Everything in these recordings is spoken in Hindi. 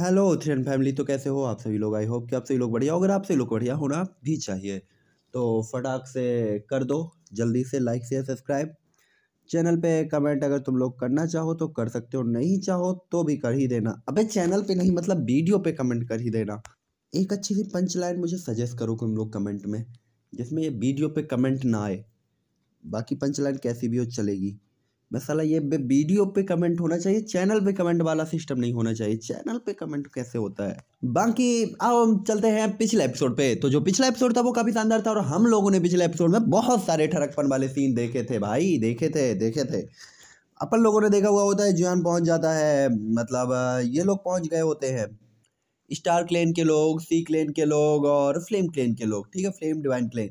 हेलो थ्रेन फैमिली तो कैसे हो आप सभी लोग आई होप कि आप सभी लोग बढ़िया अगर आप सभी लोग बढ़िया होना भी चाहिए तो फटाक से कर दो जल्दी से लाइक शेयर सब्सक्राइब चैनल पे कमेंट अगर तुम लोग करना चाहो तो कर सकते हो नहीं चाहो तो भी कर ही देना अबे चैनल पे नहीं मतलब वीडियो पे कमेंट कर ही देना एक अच्छी सी पंच लाइन मुझे सजेस्ट करो तुम लोग कमेंट में जिसमें ये वीडियो पे कमेंट ना आए बाकी पंच लाइन कैसी भी हो चलेगी सला ये वीडियो पे कमेंट होना चाहिए चैनल पे कमेंट वाला सिस्टम नहीं होना चाहिए चैनल पे कमेंट कैसे होता है बाकी अब हम चलते हैं पिछले एपिसोड पे तो जो पिछला एपिसोड था वो काफ़ी शानदार था और हम लोगों ने पिछले एपिसोड में बहुत सारे ठरकपन वाले सीन देखे थे भाई देखे थे देखे थे अपन लोगों ने देखा हुआ होता है जुआन पहुंच जाता है मतलब ये लोग पहुंच गए होते हैं स्टार क्लेन के लोग सी क्लेन के लोग और फ्लेम क्लेन के लोग ठीक है फ्लेम डिवाइन क्लेन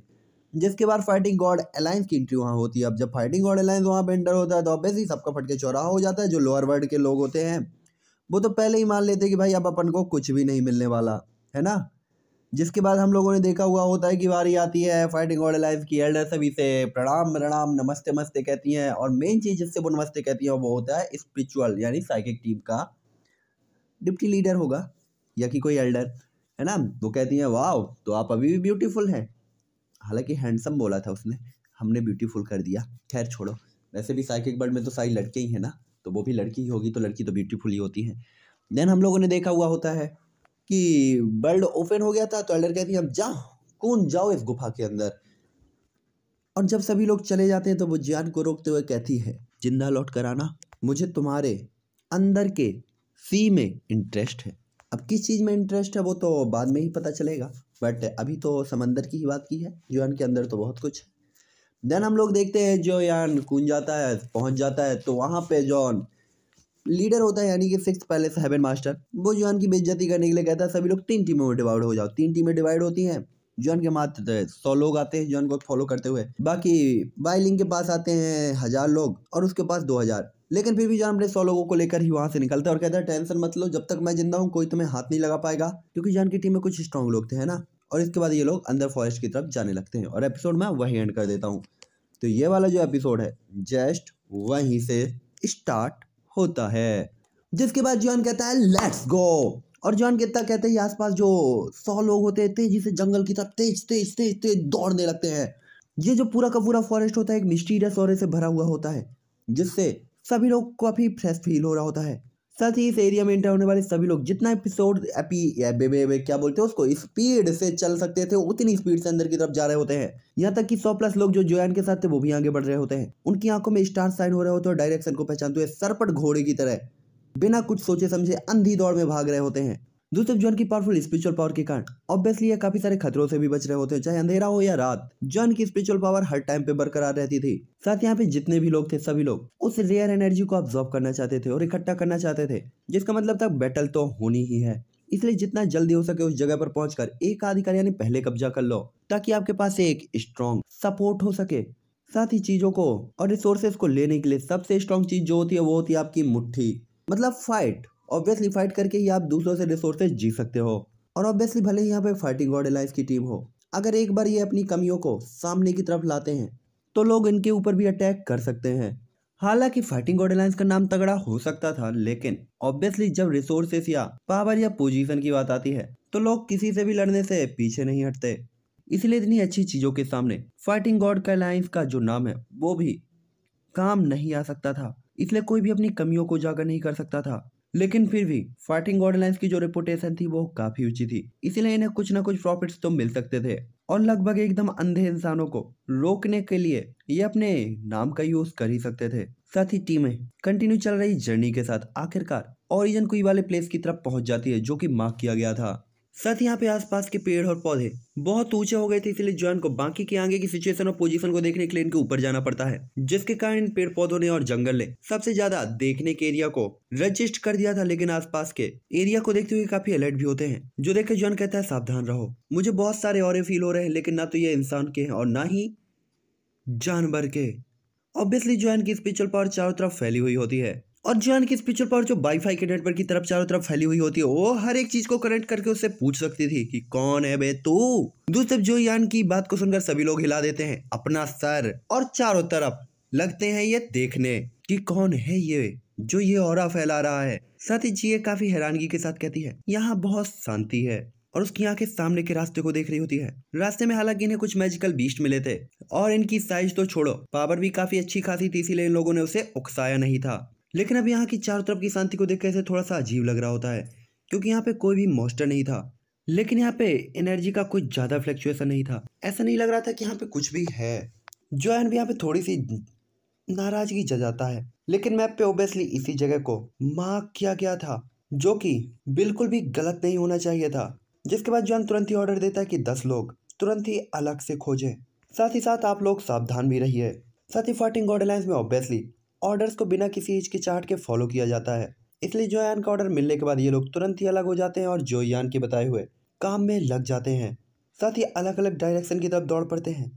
जिसके बाद फाइटिंग गॉड अलायंस की एंट्री वहाँ होती है अब जब फाइटिंग गॉड अलायंस वहाँ पर एंटर होता है तो ऑब्वियसली सबका फटके चौराहा हो जाता है जो लोअर वर्ल्ड के लोग होते हैं वो तो पहले ही मान लेते हैं कि भाई अब अपन को कुछ भी नहीं मिलने वाला है ना जिसके बाद हम लोगों ने देखा हुआ होता है कि बारी आती है फाइटिंग गॉड अलायंस की एल्डर सभी से प्रणाम प्रणाम नमस्ते नमस्ते कहती हैं और मेन चीज़ जिससे वो नमस्ते कहती हैं वो होता है स्पिरिचुअल यानी साइकिक टीम का डिप्टी लीडर होगा या कि कोई एल्डर है ना वो कहती हैं वाह तो आप अभी भी ब्यूटीफुल हैं हालांकि हैंडसम बोला था उसने हमने ब्यूटीफुल कर दिया खैर छोड़ो वैसे भी साइकिक बर्ड में तो सारी लड़के ही है ना तो वो भी लड़की ही होगी तो लड़की तो ब्यूटीफुल ही होती है देन हम लोगों ने देखा हुआ होता है कि बर्ड ओपन हो गया था तो एल्डर कहती है अब जाओ कौन जाओ इस गुफा के अंदर और जब सभी लोग चले जाते हैं तो वो ज्ञान को रोकते हुए कहती है जिंदा लौट कर आना मुझे तुम्हारे अंदर के सी में इंटरेस्ट है अब किस चीज़ में इंटरेस्ट है वो तो बाद में ही पता चलेगा बट अभी तो समंदर की ही बात की है यूएन के अंदर तो बहुत कुछ है देन हम लोग देखते हैं जो यान कून जाता है पहुंच जाता है तो वहाँ पे जॉन लीडर होता है यानी कि सिक्स पैलेस हेवन मास्टर वो जुआन की बेज्जती करने के लिए कहता है सभी लोग तीन टीमों में डिवाइड हो जाओ तीन टीमें डिवाइड होती हैं जुआन के मात्र सौ लोग आते हैं जॉन को फॉलो करते हुए बाकी बाइलिंग के पास आते हैं हज़ार लोग और उसके पास दो हज़ार लेकिन फिर भी जान अपने सौ लोगों को लेकर ही वहाँ से निकलता है और कहता है टेंशन मत लो जब तक मैं जिंदा हूँ कोई तुम्हें हाथ नहीं लगा पाएगा क्योंकि जान की टीम में कुछ स्ट्रॉन्ग लोग थे है ना और इसके बाद ये लोग अंदर फॉरेस्ट की तरफ जाने लगते हैं और एपिसोड मैं वहीं एंड कर देता हूँ तो ये वाला जो एपिसोड है जस्ट वहीं से स्टार्ट होता है जिसके बाद जॉन कहता है लेट्स गो और जॉन कितना कहते हैं आसपास जो सौ लोग होते हैं तेजी से जंगल की तरफ तेज तेज तेज तेज दौड़ने लगते हैं ये जो पूरा का पूरा फॉरेस्ट होता है एक मिस्टीरियस और से भरा हुआ होता है जिससे सभी लोग काफ़ी फ्रेश फील हो रहा होता है साथ ही इस एरिया में इंटर होने वाले सभी लोग जितना एपिसोड एपी या बे बे, क्या बोलते हैं उसको स्पीड से चल सकते थे उतनी स्पीड से अंदर की तरफ जा रहे होते हैं यहाँ तक कि सौ प्लस लोग जो जोयान के साथ थे वो भी आगे बढ़ रहे होते हैं उनकी आंखों में स्टार साइन हो रहे होते हैं डायरेक्शन को पहचानते हुए सरपट घोड़े की तरह बिना कुछ सोचे समझे अंधी दौड़ में भाग रहे होते हैं दूसरे जॉन की पावरफुल स्पिरिचुअल पावर के कारण ऑब्वियसली यह काफी सारे खतरों से भी बच रहे होते हैं चाहे अंधेरा हो या रात जॉन की स्पिरिचुअल पावर हर टाइम पे बरकरार रहती थी साथ यहाँ पे जितने भी लोग थे सभी लोग उस रेयर एनर्जी को ऑब्जॉर्व करना चाहते थे और इकट्ठा करना चाहते थे जिसका मतलब था बैटल तो होनी ही है इसलिए जितना जल्दी हो सके उस जगह पर पहुंचकर एक अधिकारी यानी पहले कब्जा कर लो ताकि आपके पास एक स्ट्रॉन्ग सपोर्ट हो सके साथ ही चीजों को और रिसोर्सेज को लेने के लिए सबसे स्ट्रॉन्ग चीज जो होती है वो होती है आपकी मुट्ठी मतलब फाइट ऑब्वियसली फाइट करके ही आप दूसरों से रिसोर्सेज जीत सकते हो और ऑब्वियसली भले ही यहाँ पे फाइटिंग गॉड एलाइज की टीम हो अगर एक बार ये अपनी कमियों को सामने की तरफ लाते हैं तो लोग इनके ऊपर भी अटैक कर सकते हैं हालांकि फाइटिंग गॉड एलाइंस का नाम तगड़ा हो सकता था लेकिन ऑब्वियसली जब रिसोर्सेस या पावर या पोजीशन की बात आती है तो लोग किसी से भी लड़ने से पीछे नहीं हटते इसलिए इतनी अच्छी चीजों के सामने फाइटिंग गॉड का अलायंस का जो नाम है वो भी काम नहीं आ सकता था इसलिए कोई भी अपनी कमियों को जाकर नहीं कर सकता था लेकिन फिर भी फाइटिंग गॉड की जो रिपोर्टेशन थी वो काफी ऊंची थी इसलिए इन्हें कुछ ना कुछ प्रॉफिट्स तो मिल सकते थे और लगभग एकदम अंधे इंसानों को रोकने के लिए ये अपने नाम का यूज कर ही सकते थे साथ ही टीमें कंटिन्यू चल रही जर्नी के साथ आखिरकार ओरिजन कुई वाले प्लेस की तरफ पहुंच जाती है जो कि मार्क किया गया था साथ ही यहाँ पे आसपास के पेड़ और पौधे बहुत ऊंचे हो गए थे इसलिए जॉन को बाकी के आगे की सिचुएशन और पोजीशन को देखने के लिए इनके ऊपर जाना पड़ता है जिसके कारण इन पेड़ पौधों ने और जंगल ने सबसे ज्यादा देखने के एरिया को रजिस्ट कर दिया था लेकिन आसपास के एरिया को देखते हुए काफी अलर्ट भी होते हैं जो देखकर जॉन कहता है सावधान रहो मुझे बहुत सारे और फील हो रहे हैं लेकिन ना तो ये इंसान के और ना ही जानवर के ऑब्वियसली जॉन की स्पिरिचुअल पावर चारों तरफ फैली हुई होती है और जान की स्पिरिचुअल पावर जो वाईफाई के नेटवर्क की तरफ चारों तरफ फैली हुई होती है वो हर एक चीज को कनेक्ट करके उससे पूछ सकती थी कि कौन है बे तू दूसरी जो यान की बात को सुनकर सभी लोग हिला देते हैं अपना सर और चारों तरफ लगते हैं ये देखने कि कौन है ये जो ये और फैला रहा है साथ ही जी काफी हैरानगी के साथ कहती है यहाँ बहुत शांति है और उसकी आंखें सामने के रास्ते को देख रही होती है रास्ते में हालांकि इन्हें कुछ मैजिकल बीस्ट मिले थे और इनकी साइज तो छोड़ो पावर भी काफी अच्छी खासी थी इसीलिए इन लोगों ने उसे उकसाया नहीं था लेकिन अब यहाँ की चारों तरफ की शांति को देख कैसे थोड़ा सा अजीब लग रहा होता है क्योंकि यहाँ पे कोई भी मॉस्टर नहीं था लेकिन यहाँ पे एनर्जी का कोई ज़्यादा फ्लैक्चुएसन नहीं था ऐसा नहीं लग रहा था कि यहाँ पे कुछ भी है एन भी यहाँ पे थोड़ी सी नाराजगी जाता है लेकिन मैप पे ओबियसली इसी जगह को मार्क किया गया था जो कि बिल्कुल भी गलत नहीं होना चाहिए था जिसके बाद जॉन तुरंत ही ऑर्डर देता है कि दस लोग तुरंत ही अलग से खोजें साथ ही साथ आप लोग सावधान भी रहिए साथ ही फाइटिंग गॉड अलायंस में ऑब्वियसली ऑर्डर्स को बिना किसी हिचकिचाहट के फॉलो किया जाता है इसलिए जोयान का ऑर्डर मिलने के बाद ये लोग तुरंत ही अलग हो जाते हैं और जोयान के बताए हुए काम में लग जाते हैं साथ ही अलग अलग डायरेक्शन की तरफ दौड़ पड़ते हैं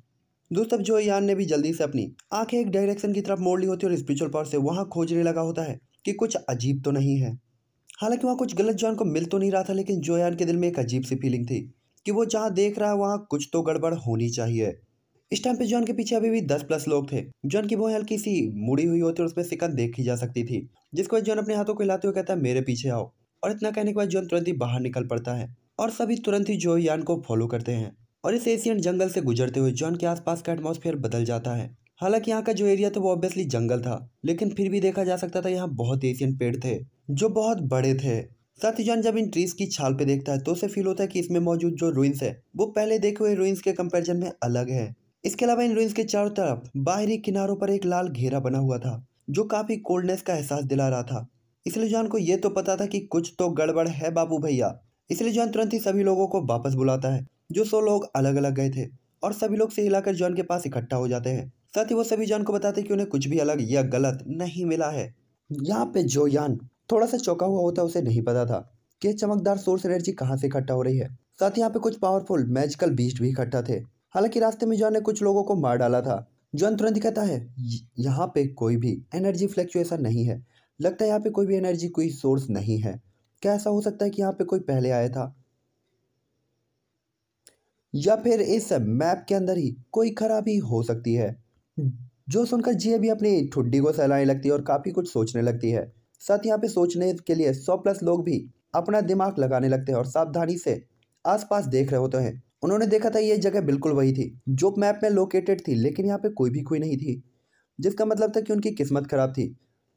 दोस्तों जोयान ने भी जल्दी से अपनी आंखें एक डायरेक्शन की तरफ मोड़ ली होती है और स्पिरिचुअल पावर से वहाँ खोजने लगा होता है कि कुछ अजीब तो नहीं है हालांकि वहाँ कुछ गलत जोयान को मिल तो नहीं रहा था लेकिन जोयान के दिल में एक अजीब सी फीलिंग थी कि वो जहाँ देख रहा है वहाँ कुछ तो गड़बड़ होनी चाहिए इस टाइम पे जॉन के पीछे अभी भी दस प्लस लोग थे जॉन की वो हल्की सी मुड़ी हुई होती और उसमें सिकंद देखी जा सकती थी जिसके बाद जॉन अपने हाथों को हिलाते हुए कहता है मेरे पीछे आओ और इतना कहने के बाद जॉन तुरंत ही बाहर निकल पड़ता है और सभी तुरंत ही जो यान को फॉलो करते हैं और इस एशियन जंगल से गुजरते हुए जॉन के आसपास का एटमोसफेयर बदल जाता है हालांकि यहाँ का जो एरिया था वो ऑब्वियसली जंगल था लेकिन फिर भी देखा जा सकता था यहाँ बहुत एशियन पेड़ थे जो बहुत बड़े थे साथ ही जॉन जब इन ट्रीज की छाल पे देखता है तो उसे फील होता है कि इसमें मौजूद जो रुइंस है वो पहले देखे हुए रूइंस के कंपेरिजन में अलग है इसके अलावा इन रूइंस के चारों तरफ बाहरी किनारों पर एक लाल घेरा बना हुआ था जो काफी कोल्डनेस का एहसास दिला रहा था इसलिए जॉन को यह तो पता था कि कुछ तो गड़बड़ है बाबू भैया इसलिए जॉन तुरंत ही सभी लोगों को वापस बुलाता है जो सौ लोग अलग अलग गए थे और सभी लोग से हिलाकर जॉन के पास इकट्ठा हो जाते हैं साथ ही वो सभी जॉन को बताते कि उन्हें कुछ भी अलग या गलत नहीं मिला है यहाँ पे जो यान थोड़ा सा चौका हुआ होता उसे नहीं पता था कि चमकदार सोर्स एनर्जी कहाँ से इकट्ठा हो रही है साथ ही यहाँ पे कुछ पावरफुल मैजिकल बीस्ट भी इकट्ठा थे हालांकि रास्ते में जॉन ने कुछ लोगों को मार डाला था जॉन तुरंत कहता है यहाँ पे कोई भी एनर्जी फ्लैक्चुएसन नहीं है लगता है यहाँ पे कोई भी एनर्जी कोई सोर्स नहीं है क्या ऐसा हो सकता है कि यहाँ पे कोई पहले आया था या फिर इस मैप के अंदर ही कोई खराबी हो सकती है जो सुनकर जिया भी अपनी ठुड्डी को सहलाने लगती है और काफ़ी कुछ सोचने लगती है साथ यहाँ पे सोचने के लिए सौ प्लस लोग भी अपना दिमाग लगाने लगते हैं और सावधानी से आसपास देख रहे होते हैं उन्होंने देखा था ये जगह बिल्कुल वही थी जो मैप में लोकेटेड थी लेकिन यहाँ पे कोई भी कोई नहीं थी जिसका मतलब था कि उनकी किस्मत खराब थी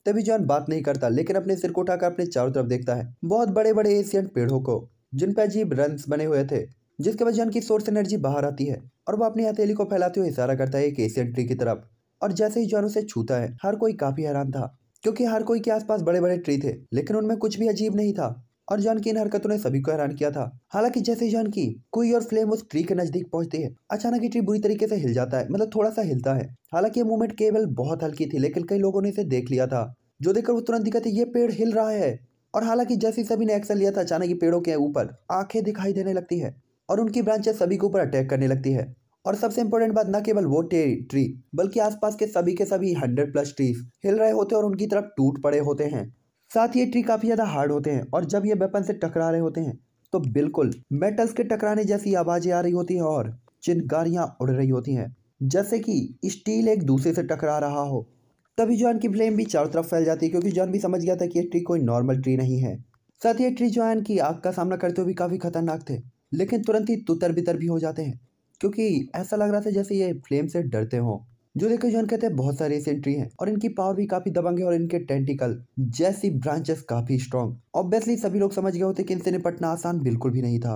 तभी जॉन बात नहीं करता लेकिन अपने सिर को उठाकर अपने चारों तरफ देखता है बहुत बड़े बड़े एशियन पेड़ों को जिन पर अजीब रंस बने हुए थे जिसके वजह जॉन की सोर्स एनर्जी बाहर आती है और वो अपनी हथेली को फैलाते हुए इशारा करता है एक एशियन ट्री की तरफ और जैसे ही जॉन उसे छूता है हर कोई काफी हैरान था क्योंकि हर कोई के आसपास बड़े बड़े ट्री थे लेकिन उनमें कुछ भी अजीब नहीं था और जॉन की इन हरकतों ने सभी को हैरान किया था हालांकि जैसे जॉन की कोई और फ्लेम उस ट्री के नजदीक पहुंचती है अचानक ही ट्री बुरी तरीके से हिल जाता है मतलब थोड़ा सा हिलता है हालांकि ये मूवमेंट केवल बहुत हल्की थी लेकिन कई लोगों ने इसे देख लिया था जो देखकर वो तुरंत दिखा ये पेड़ हिल रहा है और हालांकि जैसे सभी ने एक्शन लिया था अचानक ही पेड़ों के ऊपर आंखें दिखाई देने लगती है और उनकी ब्रांचेस सभी के ऊपर अटैक करने लगती है और सबसे इम्पोर्टेंट बात न केवल वो ट्री बल्कि आसपास के सभी के सभी हंड्रेड प्लस ट्रीज हिल रहे होते और उनकी तरफ टूट पड़े होते हैं साथ ये ट्री काफ़ी ज़्यादा हार्ड होते हैं और जब ये वेपन से टकरा रहे होते हैं तो बिल्कुल मेटल्स के टकराने जैसी आवाज़ें आ रही होती हैं और चिनकारियाँ उड़ रही होती हैं जैसे कि स्टील एक दूसरे से टकरा रहा हो तभी जॉन की फ्लेम भी चारों तरफ फैल जाती है क्योंकि जॉन भी समझ गया था कि ये ट्री कोई नॉर्मल ट्री नहीं है साथ ये ट्री जॉन की आग का सामना करते हुए भी काफ़ी खतरनाक थे लेकिन तुरंत ही तुतर बितर भी हो जाते हैं क्योंकि ऐसा लग रहा था जैसे ये फ्लेम से डरते हों जो देखो जो कहते हैं बहुत सारी ऐसी एंट्री हैं और इनकी पावर भी काफी दबंग है और इनके टेंटिकल जैसी ब्रांचेस काफी स्ट्रॉन्ग ऑब्वियसली सभी लोग समझ गए होते कि इनसे निपटना आसान बिल्कुल भी नहीं था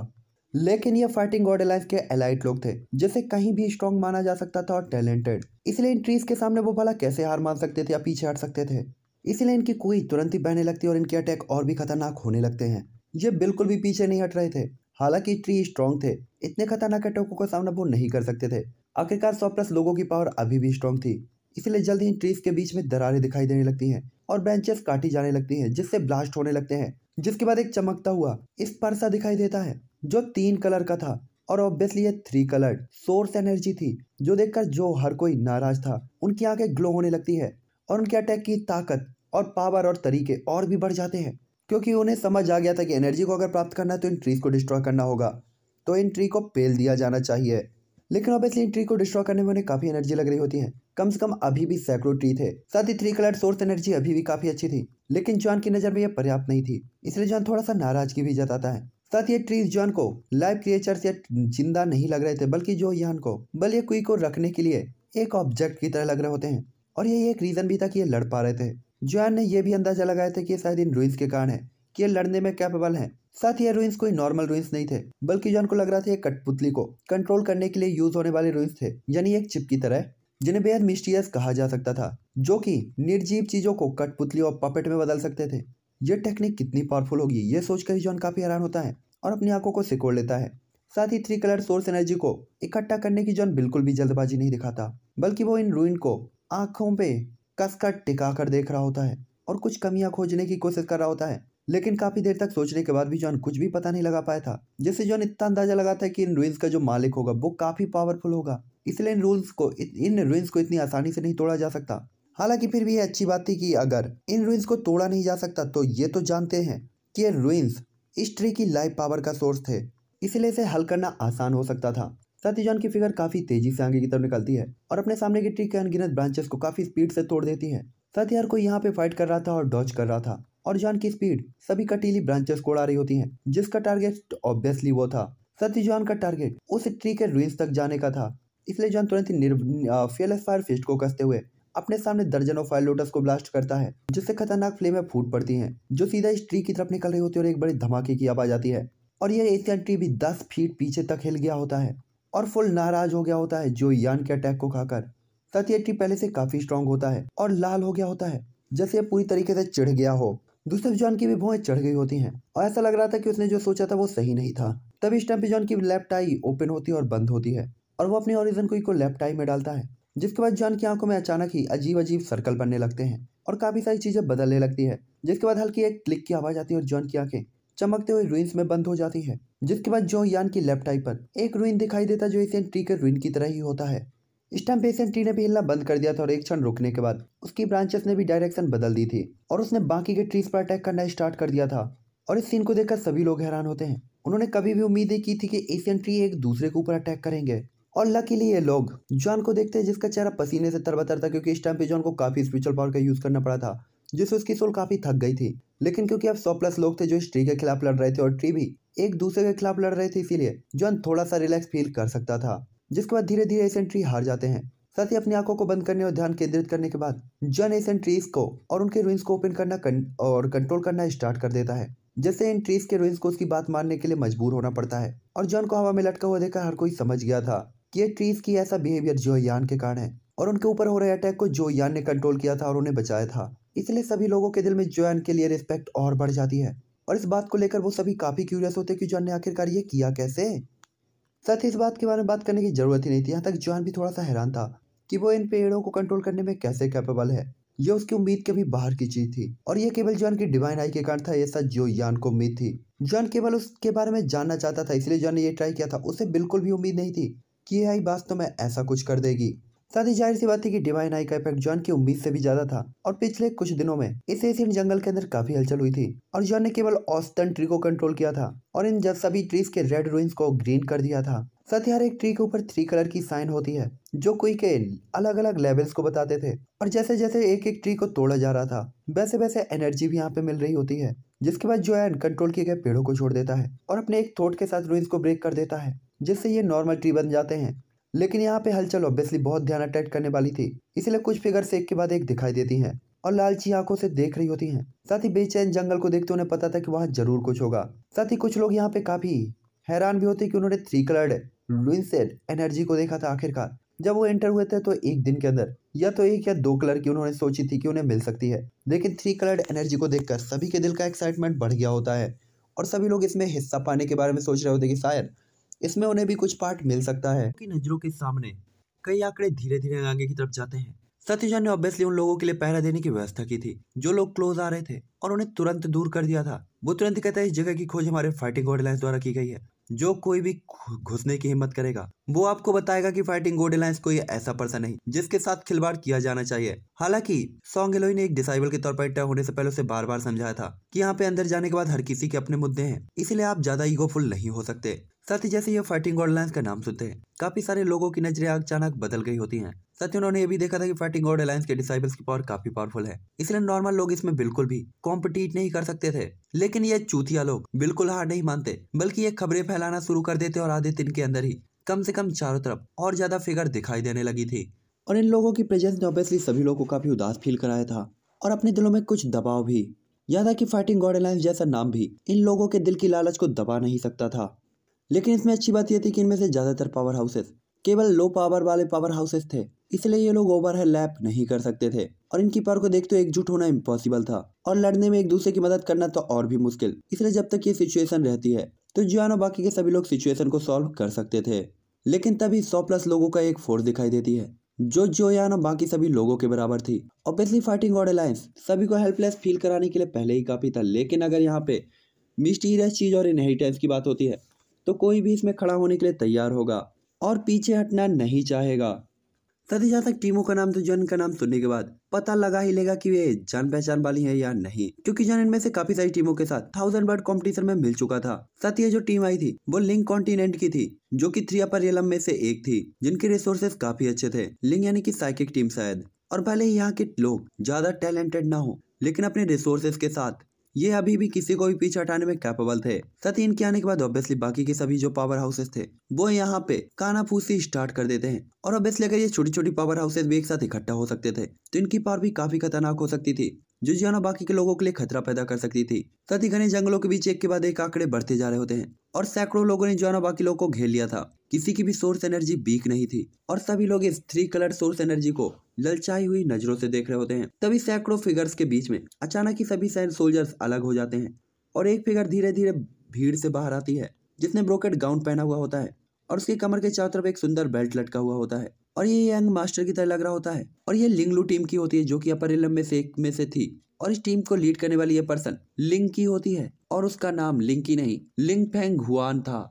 लेकिन ये फाइटिंग गॉड अलायंस के एलाइट लोग थे जिसे कहीं भी स्ट्रॉन्ग माना जा सकता था और टैलेंटेड इसलिए इन ट्रीज के सामने वो भला कैसे हार मान सकते थे या पीछे हट सकते थे इसलिए इनकी कुई तुरंत ही बहने लगती और इनके अटैक और भी खतरनाक होने लगते हैं ये बिल्कुल भी पीछे नहीं हट रहे थे हालांकि ट्री स्ट्रॉन्ग थे इतने खतरनाक अटैकों का सामना वो नहीं कर सकते थे आखिरकार सौ प्लस लोगों की पावर अभी भी स्ट्रांग थी इसलिए जल्द ही ट्रीज के बीच में दरारें दिखाई देने लगती हैं और ब्रांचेस काटी जाने लगती हैं जिससे ब्लास्ट होने लगते हैं जिसके बाद एक चमकता हुआ इस परसा दिखाई देता है जो तीन कलर का था और ऑब्वियसली ये थ्री कलर सोर्स एनर्जी थी जो देखकर जो हर कोई नाराज था उनकी आंखें ग्लो होने लगती है और उनके अटैक की ताकत और पावर और तरीके और भी बढ़ जाते हैं क्योंकि उन्हें समझ आ गया था कि एनर्जी को अगर प्राप्त करना है तो इन ट्रीज को डिस्ट्रॉय करना होगा तो इन ट्री को पेल दिया जाना चाहिए लेकिन ऑब्वियसली इन ट्री को डिस्ट्रॉय करने में उन्हें काफी एनर्जी लग रही होती है कम से कम अभी भी सैकड़ों ट्री थे साथ ही थ्री कलर सोर्स एनर्जी अभी भी काफी अच्छी थी लेकिन जॉन की नजर में यह पर्याप्त नहीं थी इसलिए जॉन थोड़ा सा नाराजगी भी जताता है साथ ये ट्रीज जॉन को लाइव क्रिएचर्स या जिंदा नहीं लग रहे थे बल्कि जो यहाँ को बल ये कुई को रखने के लिए एक ऑब्जेक्ट की तरह लग रहे होते हैं और यही एक रीजन भी था कि ये लड़ पा रहे थे जॉन ने यह भी अंदाजा लगाया था कि शायद इन रूइंस के कारण है कि ये लड़ने में कैपेबल हैं साथ ही रुइंस कोई नॉर्मल रुइंस नहीं थे बल्कि जॉन को लग रहा था एक कठपुतली को कंट्रोल करने के लिए यूज होने वाले रुइंस थे यानी एक चिप की तरह जिन्हें बेहद मिस्टीरियस कहा जा सकता था जो कि निर्जीव चीजों को कठपुतली और पपेट में बदल सकते थे यह टेक्निक कितनी पावरफुल होगी ये सोचकर ही जॉन काफी हैरान होता है और अपनी आंखों को सिकोड़ लेता है साथ ही थ्री कलर सोर्स एनर्जी को इकट्ठा करने की जॉन बिल्कुल भी जल्दबाजी नहीं दिखाता बल्कि वो इन रूइन को आंखों पे कसकर टिका कर देख रहा होता है और कुछ कमियां खोजने की कोशिश कर रहा होता है लेकिन काफ़ी देर तक सोचने के बाद भी जॉन कुछ भी पता नहीं लगा पाया था जिससे जॉन इतना अंदाजा लगाता है कि इन रूइंस का जो मालिक होगा वो काफ़ी पावरफुल होगा इसलिए इन रूल्स को इन रूइंस को इतनी आसानी से नहीं तोड़ा जा सकता हालांकि फिर भी ये अच्छी बात थी कि अगर इन रूइंस को तोड़ा नहीं जा सकता तो ये तो जानते हैं कि ये रूइंस इस ट्री की लाइफ पावर का सोर्स थे इसलिए इसे हल करना आसान हो सकता था साथ ही जॉन की फिगर काफ़ी तेजी से आगे की तरफ निकलती है और अपने सामने की ट्री के अनगिनत ब्रांचेस को काफ़ी स्पीड से तोड़ देती है साथ ही हर कोई यहाँ पे फाइट कर रहा था और डॉच कर रहा था और जॉन की स्पीड सभी कटीली ब्रांचेस को उड़ा रही होती है जिसका टारगेट ऑब्वियसली वो था सत्य जॉन का टारगेट उस ट्री के रूइंस तक जाने का था इसलिए जॉन तुरंत ही फियरलेस फायर फिस्ट को कसते हुए अपने सामने दर्जनों फायर लोटस को ब्लास्ट करता है जिससे खतरनाक फ्लेमें फूट पड़ती हैं जो सीधा इस ट्री की तरफ निकल रही होती है और एक बड़े धमाके की आवाज आती है और यह एशियन ट्री भी दस फीट पीछे तक हिल गया होता है और फुल नाराज हो गया होता है जो यान के अटैक को खाकर सत्य ट्री पहले से काफी स्ट्रांग होता है और लाल हो गया होता है जैसे पूरी तरीके से चिढ़ गया हो दूसरे जॉन की भी भौएं चढ़ गई होती हैं और ऐसा लग रहा था कि उसने जो सोचा था वो सही नहीं था तभी स्टम्पी जॉन की लेफ्ट आई ओपन होती है और बंद होती है और वो अपनी ओरिजन कोई को लेफ्ट आई में डालता है जिसके बाद जॉन की आंखों में अचानक ही अजीब अजीब सर्कल बनने लगते हैं और काफ़ी सारी चीज़ें बदलने लगती है जिसके बाद हल्की एक क्लिक की आवाज़ आती है और जॉन की आंखें चमकते हुए रुइंस में बंद हो जाती है जिसके बाद जो यान की लेफ्ट आई पर एक रुइन दिखाई देता जो इसे ट्री के की तरह ही होता है इस टाइम पेशेंट ट्री ने भी हिलना बंद कर दिया था और एक क्षण रुकने के बाद उसकी ब्रांचेस ने भी डायरेक्शन बदल दी थी और उसने बाकी के ट्रीज पर अटैक करना स्टार्ट कर दिया था और इस सीन को देखकर सभी लोग हैरान होते हैं उन्होंने कभी भी उम्मीद की थी कि एशियन ट्री एक दूसरे के ऊपर अटैक करेंगे और लकीली ये लोग जॉन को देखते हैं जिसका चेहरा पसीने से तरबतर था क्योंकि इस टाइम पे जॉन को काफी स्पिरिचुअल पावर का यूज करना पड़ा था जिससे उसकी सोल काफी थक गई थी लेकिन क्योंकि अब सौ प्लस लोग थे जो इस ट्री के खिलाफ लड़ रहे थे और ट्री भी एक दूसरे के खिलाफ लड़ रहे थे इसीलिए जॉन थोड़ा सा रिलैक्स फील कर सकता था जिसके बाद धीरे धीरे एसेंट्री हार जाते हैं साथ ही अपनी आंखों को बंद करने और ध्यान केंद्रित करने के बाद जन एसेंट ट्रीज को और उनके रुइंस को ओपन करना कन, और कंट्रोल करना स्टार्ट कर देता है जिससे इन ट्रीज के रुइंस को उसकी बात मानने के लिए मजबूर होना पड़ता है और जॉन को हवा में लटका हुआ देखकर हर कोई समझ गया था कि ये ट्रीज की ऐसा बिहेवियर जो यान के कारण है और उनके ऊपर हो रहे अटैक को जो यान ने कंट्रोल किया था और उन्हें बचाया था इसलिए सभी लोगों के दिल में जोयान के लिए रिस्पेक्ट और बढ़ जाती है और इस बात को लेकर वो सभी काफ़ी क्यूरियस होते कि जॉन ने आखिरकार ये किया कैसे साथ ही इस बात के बारे में बात करने की जरूरत ही नहीं थी यहाँ तक जॉन भी थोड़ा सा हैरान था कि वो इन पेड़ों को कंट्रोल करने में कैसे कैपेबल है यह उसकी उम्मीद के भी बाहर की चीज थी और यह केवल जॉन की डिवाइन आई के कारण था ऐसा सच जो यान को उम्मीद थी जॉन केवल उसके बारे में जानना चाहता था इसलिए जॉन ने यह ट्राई किया था उसे बिल्कुल भी उम्मीद नहीं थी कि यह आई बात तो मैं ऐसा कुछ कर देगी साथ ही जाहिर सी बात थी कि डिवाइन आई का इफेक्ट जॉन की उम्मीद से भी ज्यादा था और पिछले कुछ दिनों में इस एशियन जंगल के अंदर काफी हलचल हुई थी और जॉन ने केवल ऑस्टन ट्री को कंट्रोल किया था और इन जब सभी ट्रीज के रेड रोइंस को ग्रीन कर दिया था साथ ही हर एक ट्री के ऊपर थ्री कलर की साइन होती है जो कोई के अलग अलग लेवल्स को बताते थे और जैसे जैसे एक एक ट्री को तोड़ा जा रहा था वैसे वैसे एनर्जी भी यहाँ पे मिल रही होती है जिसके बाद जो है कंट्रोल किए गए पेड़ों को छोड़ देता है और अपने एक थोट के साथ रोइंस को ब्रेक कर देता है जिससे ये नॉर्मल ट्री बन जाते हैं लेकिन यहाँ पे हलचल ऑब्वियसली बहुत ध्यान अट्रैक्ट करने वाली थी इसलिए कुछ फिगर्स एक के बाद एक दिखाई देती हैं और लालची आंखों से देख रही होती हैं साथ ही बेचैन जंगल को देखते उन्हें पता था कि वहाँ जरूर कुछ होगा साथ ही कुछ लोग यहाँ पे काफी हैरान भी होते कि उन्होंने थ्री कलर्ड लुइंसेड एनर्जी को देखा था आखिरकार जब वो एंटर हुए थे तो एक दिन के अंदर या तो एक या दो कलर की उन्होंने सोची थी कि उन्हें मिल सकती है लेकिन थ्री कलर्ड एनर्जी को देखकर सभी के दिल का एक्साइटमेंट बढ़ गया होता है और सभी लोग इसमें हिस्सा पाने के बारे में सोच रहे होते कि शायद इसमें उन्हें भी कुछ पार्ट मिल सकता है की नजरों के सामने कई आंकड़े धीरे धीरे आगे की तरफ जाते हैं सत्यजान ने ऑब्वियसली उन लोगों के लिए पहरा देने की व्यवस्था की थी जो लोग क्लोज आ रहे थे और उन्हें तुरंत दूर कर दिया था वो तुरंत कहता है इस जगह की खोज हमारे फाइटिंग द्वारा की गई है जो कोई भी घुसने की हिम्मत करेगा वो आपको बताएगा कि फाइटिंग गोड अलायंस कोई ऐसा पर्सन नहीं जिसके साथ खिलवाड़ किया जाना चाहिए हालांकि सॉन्ग एलोई ने एक डिसाइबल के तौर पर तय होने से पहले उसे बार बार समझाया था कि यहाँ पे अंदर जाने के बाद हर किसी के अपने मुद्दे हैं इसलिए आप ज्यादा ईगोफुल नहीं हो सकते साथ ही जैसे ये फाइटिंग गोड अलायंस का नाम सुनते हैं काफी सारे लोगों की नजरें अचानक बदल गई होती है साथ ही उन्होंने ये भी देखा था कि फाइटिंग गॉड अलायंस के डिसाइबल्स की पावर काफी पावरफुल है इसलिए नॉर्मल लोग इसमें बिल्कुल भी कॉम्पिटिट नहीं कर सकते थे लेकिन ये चूतिया लोग बिल्कुल हार नहीं मानते बल्कि ये खबरें फैलाना शुरू कर देते और आधे दिन के अंदर ही कम से कम चारों तरफ और ज्यादा फिगर दिखाई देने लगी थी और इन लोगों की प्रेजेंस ने ऑब्वियसली सभी लोगों को काफी उदास फील कराया था और अपने दिलों में कुछ दबाव भी याद है कि फाइटिंग गॉड अलायंस जैसा नाम भी इन लोगों के दिल की लालच को दबा नहीं सकता था लेकिन इसमें अच्छी बात यह थी कि इनमें से ज़्यादातर पावर हाउसेस केवल लो पावर वाले पावर हाउसेस थे इसलिए ये लोग ओवर लैप नहीं कर सकते थे और इनकी पार को देख तो एकजुट होना इम्पॉसिबल था और लड़ने में एक दूसरे की मदद करना तो और भी मुश्किल इसलिए जब तक ये सिचुएशन रहती है तो और बाकी के सभी लोग सिचुएशन को सॉल्व कर सकते थे लेकिन तभी सौ प्लस लोगों का एक फोर्स दिखाई देती है जो जोयान और बाकी सभी लोगों के बराबर थी ऑब्वियसली फाइटिंग गॉड अलायंस सभी को हेल्पलेस फील कराने के लिए पहले ही काफ़ी था लेकिन अगर यहाँ पे मिस्टीरियस चीज़ और इनहेरिटेंस की बात होती है तो कोई भी इसमें खड़ा होने के लिए तैयार होगा और पीछे हटना नहीं चाहेगा तभी जहाँ तक टीमों का नाम तो जन का नाम सुनने के बाद पता लगा ही लेगा कि वे जान पहचान वाली है या नहीं क्योंकि जन इनमें से काफी सारी टीमों के साथ थाउजेंड बर्ड कॉम्पिटिशन में मिल चुका था साथ ही जो टीम आई थी वो लिंग कॉन्टिनेंट की थी जो कि थ्री अपर रियलम में से एक थी जिनके रिसोर्सेज काफी अच्छे थे लिंग यानी की साइकिक टीम शायद और भले यहाँ के लोग ज्यादा टैलेंटेड ना हो लेकिन अपने रिसोर्सेज के साथ ये अभी भी किसी को भी पीछे हटाने में कैपेबल थे साथ ही इनके आने के बाद ऑब्वियसली बाकी के सभी जो पावर हाउसेस थे वो यहाँ पे फूसी स्टार्ट कर देते हैं और ऑब्वियसली अगर ये छोटी छोटी पावर हाउसेस भी एक साथ इकट्ठा हो सकते थे तो इनकी पावर भी काफी खतरनाक हो सकती थी जो जियाना बाकी के लोगों के लिए खतरा पैदा कर सकती थी साथ ही घने जंगलों के बीच एक के बाद एक आंकड़े बढ़ते जा रहे होते हैं और सैकड़ों लोगों ने जियाना बाकी लोगों को घेर लिया था किसी की भी सोर्स एनर्जी बीक नहीं थी और सभी लोग इस थ्री कलर सोर्स एनर्जी को ललचाई हुई नजरों से देख रहे होते हैं तभी सैकड़ों फिगर्स के बीच में अचानक ही सभी सैन सोल्जर्स अलग हो जाते हैं और एक फिगर धीरे धीरे भीड़ से बाहर आती है जिसने ब्रोकेट गाउन पहना हुआ होता है और उसकी कमर के चारों तरफ एक सुंदर बेल्ट लटका हुआ होता है और ये यंग मास्टर की तरह लग रहा होता है और ये लिंगलू टीम की होती है जो कि अपर इलम में से एक में से थी और इस टीम को लीड करने वाली ये पर्सन लिंग की होती है और उसका नाम लिंकी नहीं लिंग फेंग हुआन था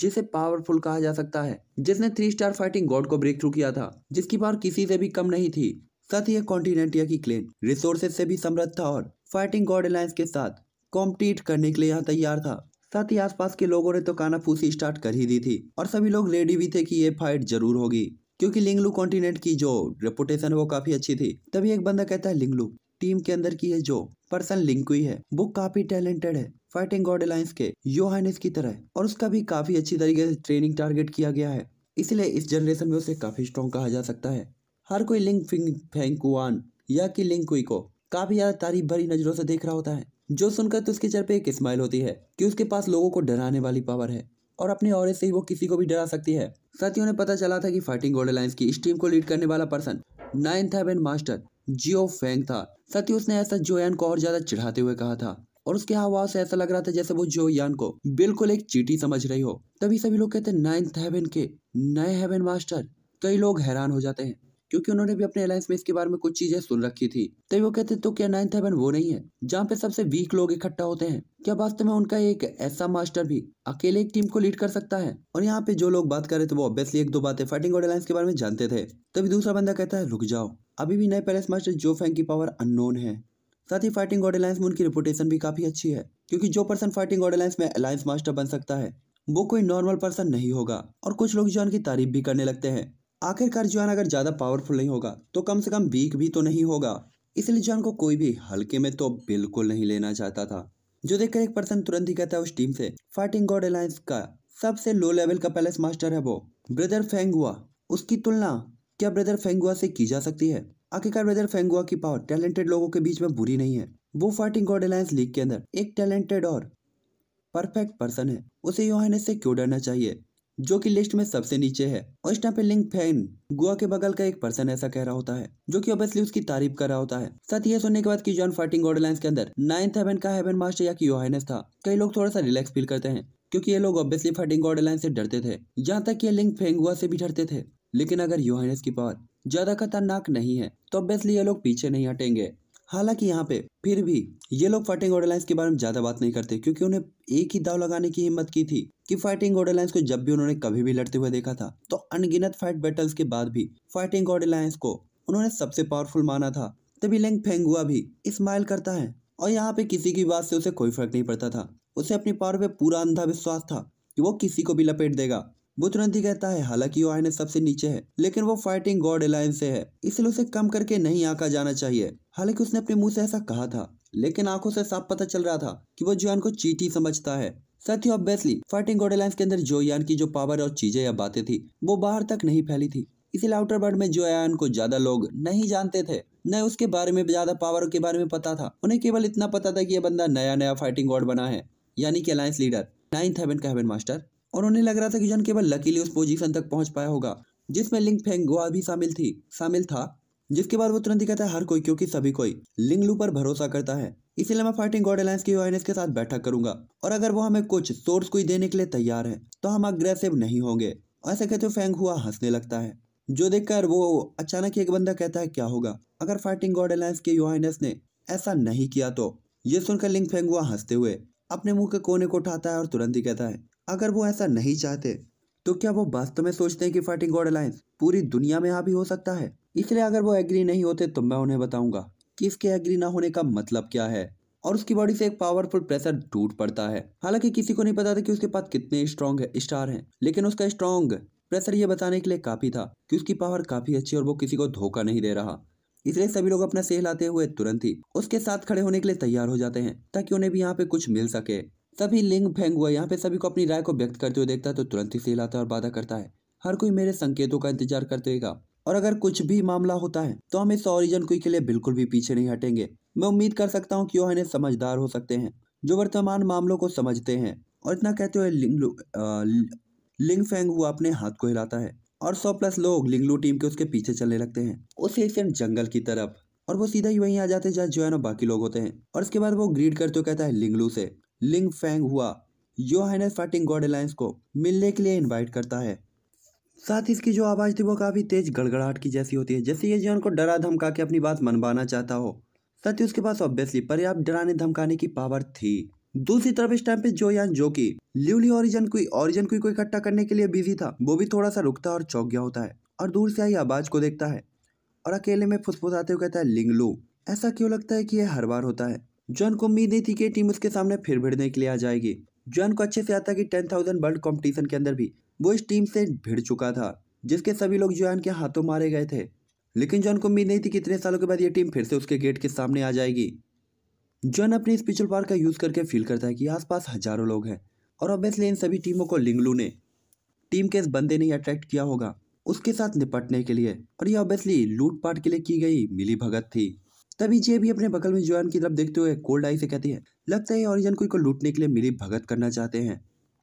जिसे पावरफुल कहा जा सकता है जिसने थ्री स्टार फाइटिंग गॉड को ब्रेक थ्रू किया था जिसकी पावर किसी से भी कम नहीं थी साथ ही यह कॉन्टिनेंटिया की क्लेन रिसोर्सेज से भी समृद्ध था और फाइटिंग गॉड अलायंस के साथ कॉम्पीट करने के लिए यहाँ तैयार था साथ ही आसपास के लोगों ने तो कानाफूसी स्टार्ट कर ही दी थी और सभी लोग रेडी भी थे कि ये फाइट जरूर होगी क्योंकि लिंगलू कॉन्टिनेंट की जो रेपुटेशन है वो काफी अच्छी थी तभी एक बंदा कहता है लिंगलू टीम के अंदर की है जो पर्सन लिंक हुई है वो काफी टैलेंटेड है फाइटिंग गॉड अलायंस के योहानिस की तरह और उसका भी काफी अच्छी तरीके से ट्रेनिंग टारगेट किया गया है इसलिए इस जनरेशन में उसे काफी स्ट्रॉन्ग कहा जा सकता है हर कोई लिंग फिंग फेंग कुआन या की लिंग कुई को काफी ज्यादा तारीफ भरी नजरों से देख रहा होता है जो सुनकर तो उसके चेहरे पे एक स्माइल होती है कि उसके पास लोगों को डराने वाली पावर है और अपने और से ही वो किसी को भी डरा सकती है साथ ही उन्हें पता चला था कि फाइटिंग गोल्ड अलायंस की इस टीम को लीड करने वाला पर्सन नाइन्थ हेवन मास्टर जियो फेंग था साथ ही उसने ऐसा जोयन को और ज्यादा चिढ़ाते हुए कहा था और उसके आवाज से ऐसा लग रहा था जैसे वो जो यान को बिल्कुल एक चीटी समझ रही हो तभी सभी लोग कहते हैं नाइन्थ हेवन के नए हेवन मास्टर कई लोग हैरान हो जाते हैं क्योंकि उन्होंने भी अपने अलायंस में इसके बारे में कुछ चीजें सुन रखी थी तभी वो कहते तो क्या नाइन्थ हेवन वो नहीं है जहाँ पे सबसे वीक लोग इकट्ठा होते हैं क्या वास्तव में उनका एक ऐसा मास्टर भी अकेले एक टीम को लीड कर सकता है और यहाँ पे जो लोग बात कर रहे थे वो ऑब्वियसली एक दो बातें फाइटिंग और अलायंस के बारे में जानते थे तभी दूसरा बंदा कहता है रुक जाओ अभी भी नए पैलेस मास्टर जो फैंग की पावर अननोन है साथ ही फाइटिंग गॉड अलायंस में उनकी रिपोर्टेशन भी काफ़ी अच्छी है क्योंकि जो पर्सन फाइटिंग गॉड अलायंस में अलायंस मास्टर बन सकता है वो कोई नॉर्मल पर्सन नहीं होगा और कुछ लोग जॉन की तारीफ भी करने लगते हैं आखिरकार जॉन अगर ज़्यादा पावरफुल नहीं होगा तो कम से कम वीक भी तो नहीं होगा इसलिए जॉन को कोई भी हल्के में तो बिल्कुल नहीं लेना चाहता था जो देखकर एक पर्सन तुरंत ही कहता है उस टीम से फाइटिंग गॉड अलायंस का सबसे लो लेवल का पैलेस मास्टर है वो ब्रदर फेंगुआ उसकी तुलना क्या ब्रदर फेंगुआ से की जा सकती है आखिरकार वेदर फेंगुआ की पावर टैलेंटेड लोगों के बीच में बुरी नहीं है वो फाइटिंग गॉड अलायंस लीग के अंदर एक टैलेंटेड और परफेक्ट पर्सन है उसे योहानेस से क्यों डरना चाहिए जो कि लिस्ट में सबसे नीचे है और इस टाइम पे लिंक फैन गोवा के बगल का एक पर्सन ऐसा कह रहा होता है जो कि ऑब्वियसली उसकी तारीफ कर रहा होता है साथ ये सुनने के बाद कि जॉन फाइटिंग गॉडलाइंस के अंदर नाइन्थ हेवन का हेवन मास्टर या कि योहाइनस था कई लोग थोड़ा सा रिलैक्स फील करते हैं क्योंकि ये लोग ऑब्वियसली फाइटिंग गॉड अलायंस से डरते थे यहाँ तक ये लिंक फेंगुआ से भी डरते थे लेकिन अगर योहाइनस की पावर ज़्यादा खतरनाक नहीं है तो ऑब्वियसली ये लोग पीछे नहीं हटेंगे हालांकि यहाँ पे फिर भी ये लोग फाइटिंग ऑर्डर लाइन्स के बारे में ज़्यादा बात नहीं करते क्योंकि उन्हें एक ही दाव लगाने की हिम्मत की थी कि फाइटिंग ऑर्डर लाइन्स को जब भी उन्होंने कभी भी लड़ते हुए देखा था तो अनगिनत फाइट बैटल्स के बाद भी फाइटिंग ऑर्डर लाइन्स को उन्होंने सबसे पावरफुल माना था तभी लेंग फेंगुआ भी स्माइल करता है और यहाँ पे किसी की बात से उसे कोई फर्क नहीं पड़ता था उसे अपनी पावर पे पूरा अंधा विश्वास था कि वो किसी को भी लपेट देगा वो तुरंत ही कहता है हालांकि वो आईने सबसे नीचे है लेकिन वो फाइटिंग गॉड अलायंस से है इसलिए उसे कम करके नहीं आका जाना चाहिए हालांकि उसने अपने मुंह से ऐसा कहा था लेकिन आंखों से साफ पता चल रहा था कि वो जुआन को चीटी समझता है साथ ही ऑब्वियसली फाइटिंग गॉड अलायंस के अंदर जोयान की जो पावर और चीजें या बातें थी वो बाहर तक नहीं फैली थी इसीलिए आउटर वर्ल्ड में जोयान को ज्यादा लोग नहीं जानते थे न उसके बारे में ज्यादा पावर के बारे में पता था उन्हें केवल इतना पता था कि यह बंदा नया नया फाइटिंग गॉड बना है यानी कि अलायंस लीडर नाइन्थ हेवन का हेवन मास्टर और उन्हें लग रहा था कि जॉन केवल लकीली उस पोजीशन तक पहुंच पाया होगा जिसमें लिंग फेंग गुआ भी शामिल थी शामिल था जिसके बाद वो तुरंत ही कहता है हर कोई क्योंकि सभी कोई लू पर भरोसा करता है इसीलिए मैं फाइटिंग गॉड अलायंस की के साथ बैठक करूंगा और अगर वो हमें कुछ सोर्स कोई देने के लिए तैयार है तो हम अग्रेसिव नहीं होंगे ऐसे कहते हुए फेंग हुआ हंसने लगता है जो देखकर वो अचानक एक बंदा कहता है क्या होगा अगर फाइटिंग गॉड अलायंस के यूएनएस ने ऐसा नहीं किया तो ये सुनकर लिंग फेंग हुआ हंसते हुए अपने मुंह के कोने को उठाता है और तुरंत ही कहता है अगर वो ऐसा नहीं चाहते तो क्या वो वास्तव में सोचते हैं कि फाइटिंग गॉड अलायंस पूरी दुनिया में हावी हो सकता है इसलिए अगर वो एग्री नहीं होते तो मैं उन्हें बताऊंगा कि इसके एग्री ना होने का मतलब क्या है और उसकी बॉडी से एक पावरफुल प्रेशर टूट पड़ता है हालांकि किसी को नहीं पता था कि उसके पास कितने स्ट्रॉन्ग है, स्टार हैं लेकिन उसका स्ट्रॉन्ग प्रेशर ये बताने के लिए काफी था कि उसकी पावर काफी अच्छी और वो किसी को धोखा नहीं दे रहा इसलिए सभी लोग अपना सेह लाते हुए तुरंत ही उसके साथ खड़े होने के लिए तैयार हो जाते हैं ताकि उन्हें भी यहाँ पे कुछ मिल सके सभी लिंग फेंग हुआ यहाँ पे सभी को अपनी राय को व्यक्त करते हुए देखता है तो तुरंत ही सेल आता है और बाधा करता है हर कोई मेरे संकेतों का इंतजार करतेगा और अगर कुछ भी मामला होता है तो हम इस ओरिजन कोई के लिए बिल्कुल भी पीछे नहीं हटेंगे मैं उम्मीद कर सकता हूँ कि वह इन्हें समझदार हो सकते हैं जो वर्तमान मामलों को समझते हैं और इतना कहते हुए लिंग लिंग फेंग हुआ अपने हाथ को हिलाता है और सौ प्लस लोग लिंगलू टीम के उसके पीछे चलने लगते हैं उस एशियन जंगल की तरफ और वो सीधा ही वहीं आ जाते हैं जहाँ जो है ना बाकी लोग होते हैं और इसके बाद वो ग्रीड करते हुए कहता है लिंगलू से लिंग फेंग हुआ योहानस फाइटिंग गॉड अलायंस को मिलने के लिए इनवाइट करता है साथ ही इसकी जो आवाज़ थी वो काफ़ी तेज गड़गड़ाहट की जैसी होती है जैसे ये जॉन को डरा धमका के अपनी बात मनवाना चाहता हो साथ ही उसके पास ऑब्वियसली पर्याप्त डराने धमकाने की पावर थी दूसरी तरफ इस टाइम पे जो यान जो कि ल्यूली ओरिजन कोई ओरिजन कोई को इकट्ठा करने के लिए बिजी था वो भी थोड़ा सा रुकता और चौक गया होता है और दूर से आई आवाज को देखता है और अकेले में फुसफुसाते हुए कहता है लिंगलू ऐसा क्यों लगता है कि यह हर बार होता है जॉन को उम्मीद नहीं थी कि टीम उसके सामने फिर भिड़ने के लिए आ जाएगी जॉन को अच्छे से आता कि टेन थाउजेंड वर्ल्ड कॉम्पिटिशन के अंदर भी वो इस टीम से भिड़ चुका था जिसके सभी लोग जॉन के हाथों मारे गए थे लेकिन जॉन को उम्मीद नहीं थी कि इतने सालों के बाद ये टीम फिर से उसके गेट के सामने आ जाएगी जॉन अपनी स्पिचुअल पावर का यूज़ करके फील करता है कि आसपास हजारों लोग हैं और ऑब्वियसली इन सभी टीमों को लिंगलू ने टीम के इस बंदे ने अट्रैक्ट किया होगा उसके साथ निपटने के लिए और ये ऑब्वियसली लूटपाट के लिए की गई मिली भगत थी तभी जे भी अपने बगल में जोन की तरफ देखते हुए कोल्ड आई से कहती है लगता है ऑरिजन कोई को लूटने के लिए मिली भगत करना चाहते हैं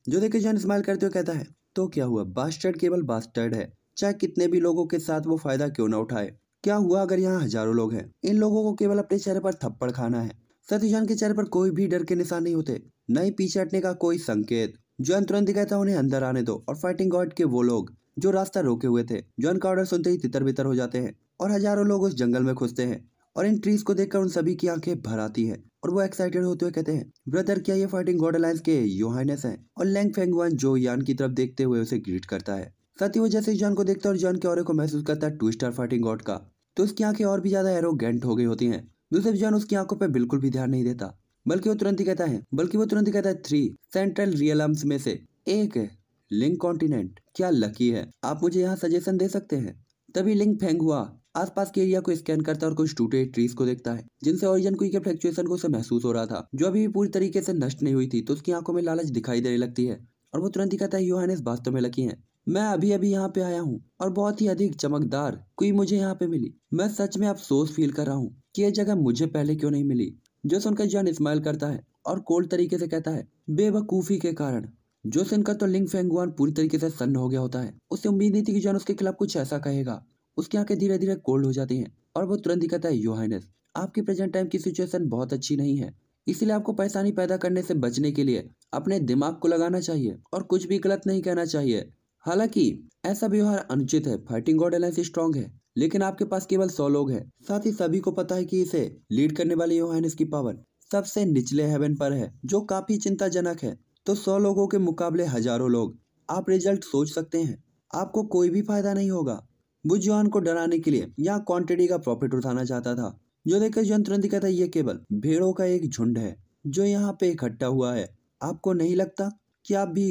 जो देखे जॉन स्माइल करते हुए कहता है तो क्या हुआ बास्टर्ड केवल बास्टर्ड है चाहे कितने भी लोगों के साथ वो फायदा क्यों ना उठाए क्या हुआ अगर यहाँ हजारों लोग हैं इन लोगों को केवल अपने चेहरे पर थप्पड़ खाना है सत्य के चेहरे पर कोई भी डर के निशान नहीं होते न ही पीछे हटने का कोई संकेत जोन तुरंत कहता है उन्हें अंदर आने दो और फाइटिंग गॉड के वो लोग जो रास्ता रोके हुए थे जोन का ऑर्डर सुनते ही तितर बितर हो जाते हैं और हजारों लोग उस जंगल में घुसते हैं और इन ट्रीज को देखकर उन सभी की आंखें भर आती है और वो एक्साइटेड होते हुए कहते हैं ब्रदर क्या ये फाइटिंग गॉड अलायंस के योहाइनस है और लैंग फेंग वन जो यान की तरफ देखते हुए उसे ग्रीट करता है साथ ही वो जैसे जॉन को देखता है और जॉन के और को महसूस करता है टू स्टार फाइटिंग गॉड का तो उसकी आंखें और भी ज्यादा एरोगेंट हो गई होती है दूसरे जॉन उसकी आंखों पर बिल्कुल भी ध्यान नहीं देता बल्कि वो तुरंत ही कहता है बल्कि वो तुरंत ही कहता है थ्री सेंट्रल रियलम्स में से एक है लिंक कॉन्टिनेंट क्या लकी है आप मुझे यहाँ सजेशन दे सकते हैं तभी लिंक फेंग हुआ आसपास के एरिया को स्कैन करता है और कुछ टूटे ट्रीज को देखता है जिनसे ओरिजन कुई के फ्लक्चुएशन को उसे महसूस हो रहा था जो अभी भी पूरी तरीके से नष्ट नहीं हुई थी तो उसकी आंखों में लालच दिखाई देने लगती है और वो तुरंत ही कहता है योहानेस वास्तव में लकी है मैं अभी अभी यहाँ पे आया हूँ और बहुत ही अधिक चमकदार कोई मुझे यहाँ पे मिली मैं सच में अफसोस फील कर रहा हूँ कि यह जगह मुझे पहले क्यों नहीं मिली जो सुनकर जॉन स्माइल करता है और कोल्ड तरीके से कहता है बेवकूफ़ी के कारण जो सुनकर तो लिंग फेंगुआन पूरी तरीके से सन्न हो गया होता है उसे उम्मीद नहीं थी कि जॉन उसके खिलाफ कुछ ऐसा कहेगा उसकी आंखें धीरे धीरे कोल्ड हो जाती हैं और वो तुरंत कहता है योहानस आपकी प्रेजेंट टाइम की सिचुएशन बहुत अच्छी नहीं है इसलिए आपको परेशानी पैदा करने से बचने के लिए अपने दिमाग को लगाना चाहिए और कुछ भी गलत नहीं कहना चाहिए हालांकि ऐसा व्यवहार अनुचित है फाइटिंग गॉड एलायंस स्ट्रॉन्ग है लेकिन आपके पास केवल सौ लोग हैं साथ ही सभी को पता है कि इसे लीड करने वाले योहानस की पावर सबसे निचले हेवन पर है जो काफी चिंताजनक है तो सौ लोगों के मुकाबले हजारों लोग आप रिजल्ट सोच सकते हैं आपको कोई भी फायदा नहीं होगा बुजुआन को डराने के लिए यहाँ क्वांटिटी का प्रॉफिट उठाना चाहता था जो देखकर जो तुरंत कहता है ये केवल भेड़ों का एक झुंड है जो यहाँ पे इकट्ठा हुआ है आपको नहीं लगता कि आप भी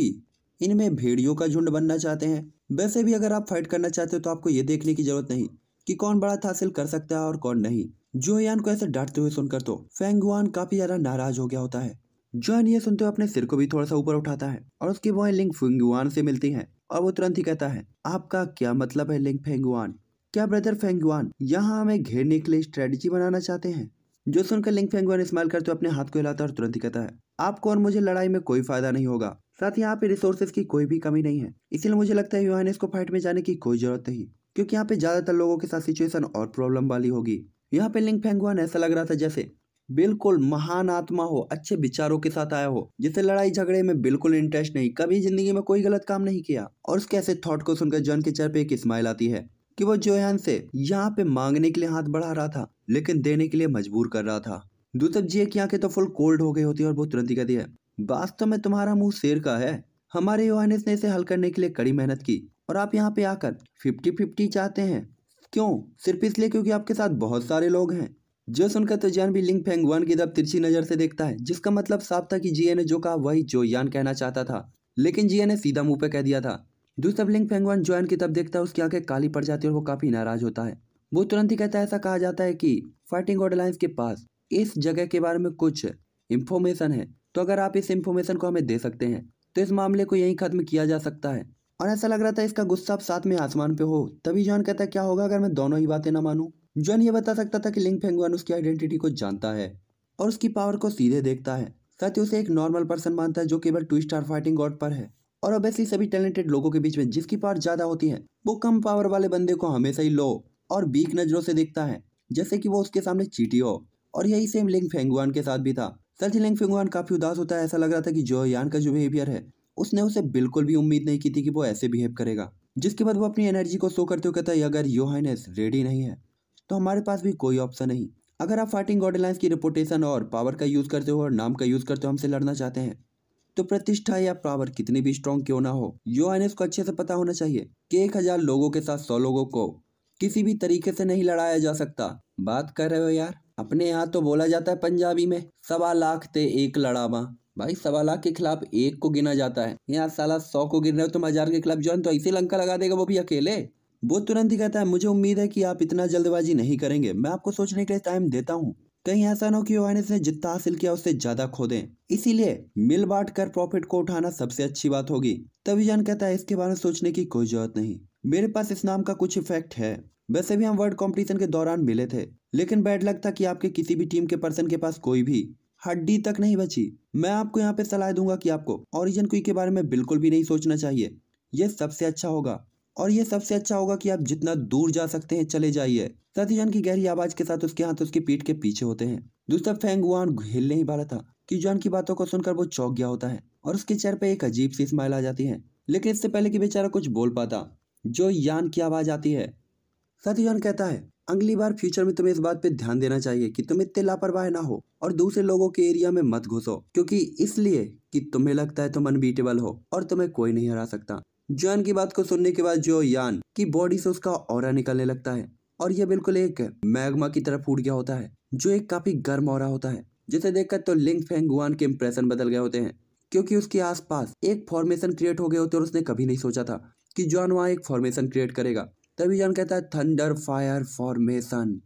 इनमें भेड़ियों का झुंड बनना चाहते हैं वैसे भी अगर आप फाइट करना चाहते हो तो आपको ये देखने की जरूरत नहीं कि कौन बड़ा हासिल कर सकता है और कौन नहीं जोयान को ऐसे डांटते हुए सुनकर तो फेंगुआन काफी ज्यादा नाराज हो गया होता है जो ये सुनते हुए अपने सिर को भी थोड़ा सा ऊपर उठाता है और उसकी बॉय लिंग फेंगुआन से मिलती है और वो तुरंत ही कहता है आपका क्या मतलब है लिंग फेंगुआन क्या ब्रदर फेंगुआन यहाँ हमें घेरने के लिए स्ट्रेटेजी बनाना चाहते हैं जो सुनकर लिंग फेंगुआन इस्तेमाल करते हुए अपने हाथ को हिलाता और तुरंत ही कहता है आपको और मुझे लड़ाई में कोई फायदा नहीं होगा साथ ही यहाँ पे रिसोर्सेज की कोई भी कमी नहीं है इसीलिए मुझे लगता है यूहानिस को फाइट में जाने की कोई जरूरत नहीं क्योंकि यहाँ पे ज्यादातर लोगों के साथ सिचुएशन और प्रॉब्लम वाली होगी यहाँ पे लिंग फेंगुआन ऐसा लग रहा था जैसे बिल्कुल महान आत्मा हो अच्छे विचारों के साथ आया हो जिसे लड़ाई झगड़े में बिल्कुल इंटरेस्ट नहीं कभी जिंदगी में कोई गलत काम नहीं किया और उसके ऐसे थॉट को सुनकर जॉन के चेहरे पे एक स्माइल आती है कि वो जोयान से यहाँ पे मांगने के लिए हाथ बढ़ा रहा था लेकिन देने के लिए मजबूर कर रहा था दूतब जी की आंखें तो फुल कोल्ड हो गई होती है और वो तुरंत ही कहती है वास्तव में तुम्हारा मुंह शेर का है हमारे योहानिस ने इसे हल करने के लिए कड़ी मेहनत की और आप यहाँ पे आकर फिफ्टी फिफ्टी चाहते हैं क्यों सिर्फ इसलिए क्योंकि आपके साथ बहुत सारे लोग हैं जो सुनकर तो जान भी लिंग फेंग वन की तरफ तिरछी नज़र से देखता है जिसका मतलब साफ था कि जिया ने जो कहा वही जो यान कहना चाहता था लेकिन जिया ने सीधा मुंह पे कह दिया था दूसरा लिंग फेंग वन जो की तरफ देखता है उसकी आंखें काली पड़ जाती है और वो काफ़ी नाराज होता है वो तुरंत ही कहता है ऐसा कहा जाता है की फाइटिंग ऑर्डरलाइंस के पास इस जगह के बारे में कुछ इन्फॉर्मेशन है तो अगर आप इस इन्फॉर्मेशन को हमें दे सकते हैं तो इस मामले को यही खत्म किया जा सकता है और ऐसा लग रहा था इसका गुस्सा साथ में आसमान पे हो तभी जॉन कहता है क्या होगा अगर मैं दोनों ही बातें ना मानूं जॉन ये बता सकता था कि लिंग फेंगवान उसकी आइडेंटिटी को जानता है और उसकी पावर को सीधे देखता है साथ ही उसे एक नॉर्मल पर्सन मानता है जो केवल टू स्टार फाइटिंग गॉड पर है और ऑब्वियसली सभी टैलेंटेड लोगों के बीच में जिसकी पावर ज्यादा होती है वो कम पावर वाले बंदे को हमेशा ही लो और बीक नजरों से देखता है जैसे कि वो उसके सामने चीटी हो और यही सेम लिंग फेंगवान के साथ भी था साथ ही लिंग फेंगवान काफी उदास होता है ऐसा लग रहा था कि जो यान का जो बिहेवियर है उसने उसे बिल्कुल भी उम्मीद नहीं की थी कि वो ऐसे बिहेव करेगा जिसके बाद वो अपनी एनर्जी को शो करते हुए कहता है अगर योहाइनेस रेडी नहीं है तो हमारे पास भी कोई ऑप्शन नहीं अगर आप फाइटिंग गॉड अलायंस की रिपोर्टेशन और पावर का यूज़ करते हो और नाम का यूज़ करते हो हमसे लड़ना चाहते हैं तो प्रतिष्ठा या पावर कितनी भी स्ट्रांग क्यों ना हो यो एन को अच्छे से पता होना चाहिए कि एक हजार लोगों के साथ सौ लोगों को किसी भी तरीके से नहीं लड़ाया जा सकता बात कर रहे हो यार अपने यहाँ तो बोला जाता है पंजाबी में सवा लाख थे एक लड़ावा भाई सवा लाख के खिलाफ एक को गिना जाता है यहाँ साला सौ को गिर रहे हो तुम हजार के खिलाफ जो तो ऐसे लंका लगा देगा वो भी अकेले वो तुरंत ही कहता है मुझे उम्मीद है कि आप इतना जल्दबाजी नहीं करेंगे मैं आपको सोचने के लिए टाइम देता हूँ कहीं ऐसा न हो कि ओएनएस ने जितना हासिल किया उससे ज्यादा खो दें इसीलिए मिल बांट कर प्रॉफिट को उठाना सबसे अच्छी बात होगी तभी जान कहता है इसके बारे में सोचने की कोई जरूरत नहीं मेरे पास इस नाम का कुछ इफेक्ट है वैसे भी हम वर्ल्ड कॉम्पिटिशन के दौरान मिले थे लेकिन बैड लक था कि आपके किसी भी टीम के पर्सन के पास कोई भी हड्डी तक नहीं बची मैं आपको यहाँ पे सलाह दूंगा कि आपको ओरिजिन क्वी के बारे में बिल्कुल भी नहीं सोचना चाहिए यह सबसे अच्छा होगा और ये सबसे अच्छा होगा कि आप जितना दूर जा सकते हैं चले जाइए सतीजन की गहरी आवाज के साथ उसके हाथ उसकी पीठ के पीछे होते हैं दूसरा फेंग वुआन नहीं पा रहा था कि जॉन की बातों को सुनकर वो चौक गया होता है और उसके चेहरे पर एक अजीब सी स्माइल आ जाती है लेकिन इससे पहले कि बेचारा कुछ बोल पाता जो यान की आवाज आती है सतीजन कहता है अगली बार फ्यूचर में तुम्हें इस बात पे ध्यान देना चाहिए कि तुम इतने लापरवाह ना हो और दूसरे लोगों के एरिया में मत घुसो क्योंकि इसलिए कि तुम्हें लगता है तुम अनबीटेबल हो और तुम्हें कोई नहीं हरा सकता जॉन की बात को सुनने के बाद जो यान की बॉडी से उसका और निकलने लगता है और यह बिल्कुल एक मैग्मा की तरफ फूट गया होता है जो एक काफी गर्म और होता है जिसे देखकर तो लिंग फेंगुआन के इम्प्रेशन बदल गए होते हैं क्योंकि उसके आसपास एक फॉर्मेशन क्रिएट हो गए होते और उसने कभी नहीं सोचा था कि जॉन वहाँ एक फॉर्मेशन क्रिएट करेगा तभी जॉन कहता है थंडर फायर फॉर्मेशन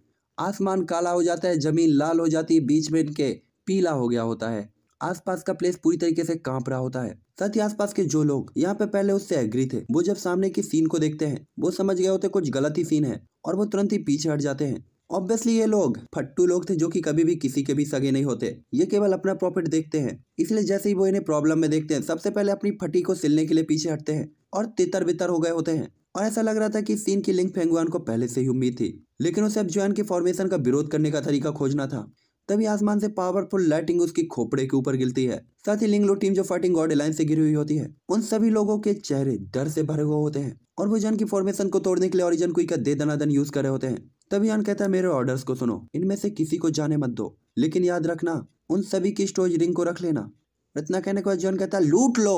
आसमान काला हो जाता है जमीन लाल हो जाती है बीच में इनके पीला हो गया होता है आसपास का प्लेस पूरी तरीके से कांप रहा होता है साथ ही आसपास के जो लोग यहाँ पे पहले उससे एग्री थे वो जब सामने की सीन को देखते हैं वो समझ गए होते कुछ गलत ही सीन है और वो तुरंत ही पीछे हट जाते हैं ऑब्वियसली ये लोग फट्टू लोग थे जो कि कभी भी किसी के भी सगे नहीं होते ये केवल अपना प्रॉफिट देखते हैं इसलिए जैसे ही वो इन्हें प्रॉब्लम में देखते हैं सबसे पहले अपनी फटी को सिलने के लिए पीछे हटते हैं और तितर बितर हो गए होते हैं और ऐसा लग रहा था कि सीन की लिंक फेंगवान को पहले से ही उम्मीद थी लेकिन उसे अब ज्वाइन के फॉर्मेशन का विरोध करने का तरीका खोजना था तभी आसमान से पावरफुल लाइटिंग उसकी खोपड़े के ऊपर गिरती है साथ ही लिंगलो टीम जो फाइटिंग गॉड अलायंस से गिरी हुई होती है उन सभी लोगों के चेहरे डर से भरे हुए होते हैं और वो जन की फॉर्मेशन को तोड़ने के लिए ऑरिजन कोई का दे दनादन यूज कर रहे होते हैं तभी यान कहता है मेरे ऑर्डर को सुनो इनमें से किसी को जाने मत दो लेकिन याद रखना उन सभी की स्टोरेज रिंग को रख लेना रत्ना कहने के बाद जॉन कहता है लूट लो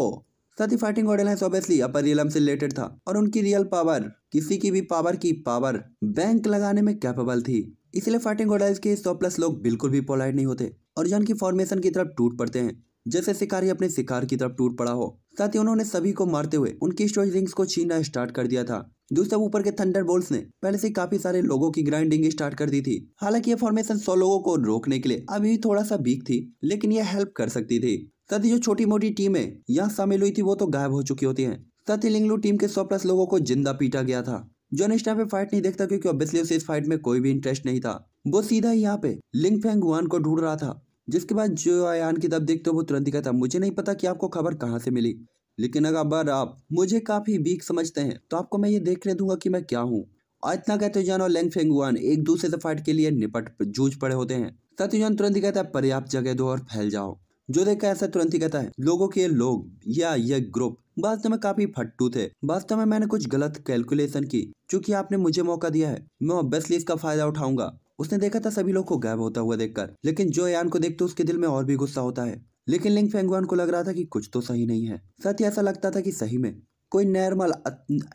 साथ ही fighting god alliance obviously upper realm से रिलेटेड था और उनकी रियल पावर किसी की भी पावर की पावर बैंक लगाने में कैपेबल थी इसलिए फाइटिंग गोडाइज के सौ प्लस लोग बिल्कुल भी पोलाइट नहीं होते और जान की फॉर्मेशन की तरफ टूट पड़ते हैं जैसे शिकारी अपने शिकार की तरफ टूट पड़ा हो साथ ही उन्होंने सभी को मारते हुए उनकी स्टोरेज रिंग्स को छीनना स्टार्ट कर दिया था दूसरा ऊपर के थंडर बोल्स ने पहले से काफी सारे लोगों की ग्राइंडिंग स्टार्ट कर दी थी हालांकि ये फॉर्मेशन सौ लोगों को रोकने के लिए अभी थोड़ा सा वीक थी लेकिन ये हेल्प कर सकती थी साथ ही जो छोटी मोटी टीमें यहाँ शामिल हुई थी वो तो गायब हो चुकी होती है साथ ही लिंगलू टीम के सौ प्लस लोगों को जिंदा पीटा गया था जॉन स्टाफ फाइट नहीं देखता क्योंकि ऑब्वियसली उसे इस फाइट में कोई भी इंटरेस्ट नहीं था वो सीधा ही यहाँ पे लिंग फेंग वन को ढूंढ रहा था जिसके बाद जो आयान की तब देखते वो तुरंत ही कहता मुझे नहीं पता कि आपको खबर कहाँ से मिली लेकिन अगर आप मुझे काफी वीक समझते हैं तो आपको मैं ये देखने दूंगा कि मैं क्या हूँ और इतना कहते जान और लेंग फेंग वन एक दूसरे से फाइट के लिए निपट जूझ पड़े होते हैं सत्यजान तुरंत ही कहता है पर्याप्त जगह दो और फैल जाओ जो देखकर ऐसा तुरंत ही कहता है लोगों के लोग या ये ग्रुप वास्तव में काफी फट्टू थे वास्तव में मैंने कुछ गलत कैलकुलेशन की क्योंकि आपने मुझे मौका दिया है मैं ऑब्वियसली इसका फायदा उठाऊंगा उसने देखा था सभी लोग को गायब होता हुआ देखकर लेकिन जो यान को देखते उसके दिल में और भी गुस्सा होता है लेकिन लिंग फेंगवान को लग रहा था कि कुछ तो सही नहीं है साथ ही ऐसा लगता था कि सही में कोई नॉर्मल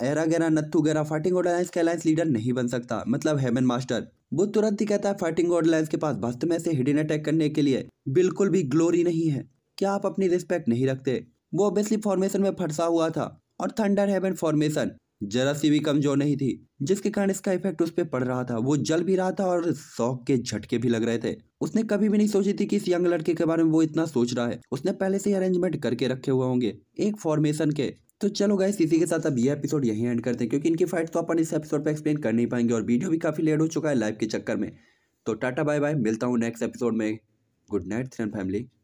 एरा गेरा नत्थू गेरा फाइटिंग ऑर्ड अलायंस के अलायंस लीडर नहीं बन सकता मतलब हेमन मास्टर वो तुरंत ही कहता है फाइटिंग ऑर्ड अलायंस के पास भस्त में से हिडन अटैक करने के लिए बिल्कुल भी ग्लोरी नहीं है क्या आप अपनी रिस्पेक्ट नहीं रखते वो ऑब्वियसली फॉर्मेशन में फंसा हुआ था और थंडर हेवन फॉर्मेशन जरा सी भी कमजोर नहीं थी जिसके कारण इसका इफेक्ट उस पर पड़ रहा था वो जल भी रहा था और शौक के झटके भी लग रहे थे उसने कभी भी नहीं सोची थी कि इस यंग लड़के के बारे में वो इतना सोच रहा है उसने पहले से अरेंजमेंट करके रखे हुए होंगे एक फॉर्मेशन के तो चलो गाइस इसी के साथ अब ये एपिसोड यहीं एंड करते हैं क्योंकि इनकी फाइट तो अपन इस एपिसोड पर एक्सप्लेन कर नहीं पाएंगे और वीडियो भी काफ़ी लेट हो चुका है लाइव के चक्कर में तो टाटा बाय बाय मिलता हूँ नेक्स्ट एपिसोड में गुड नाइट थ्रेन फैमिली